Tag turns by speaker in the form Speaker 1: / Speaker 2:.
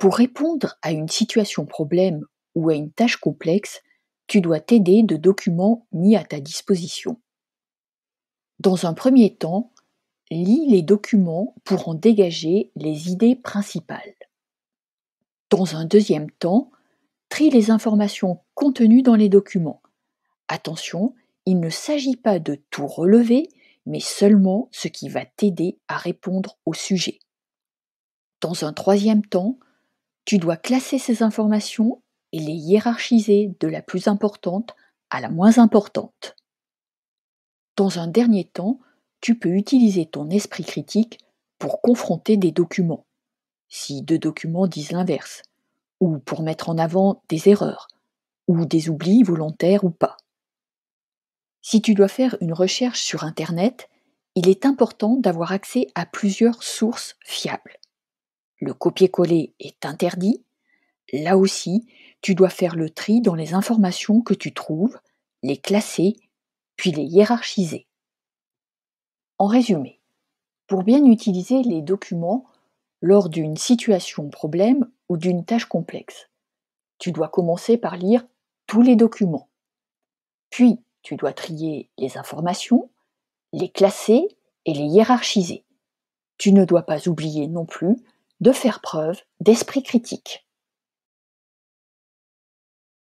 Speaker 1: Pour répondre à une situation problème ou à une tâche complexe, tu dois t'aider de documents mis à ta disposition. Dans un premier temps, lis les documents pour en dégager les idées principales. Dans un deuxième temps, trie les informations contenues dans les documents. Attention, il ne s'agit pas de tout relever, mais seulement ce qui va t'aider à répondre au sujet. Dans un troisième temps, tu dois classer ces informations et les hiérarchiser de la plus importante à la moins importante. Dans un dernier temps, tu peux utiliser ton esprit critique pour confronter des documents, si deux documents disent l'inverse, ou pour mettre en avant des erreurs, ou des oublis volontaires ou pas. Si tu dois faire une recherche sur Internet, il est important d'avoir accès à plusieurs sources fiables. Le copier-coller est interdit. Là aussi, tu dois faire le tri dans les informations que tu trouves, les classer, puis les hiérarchiser. En résumé, pour bien utiliser les documents lors d'une situation problème ou d'une tâche complexe, tu dois commencer par lire tous les documents. Puis, tu dois trier les informations, les classer et les hiérarchiser. Tu ne dois pas oublier non plus de faire preuve d'esprit critique.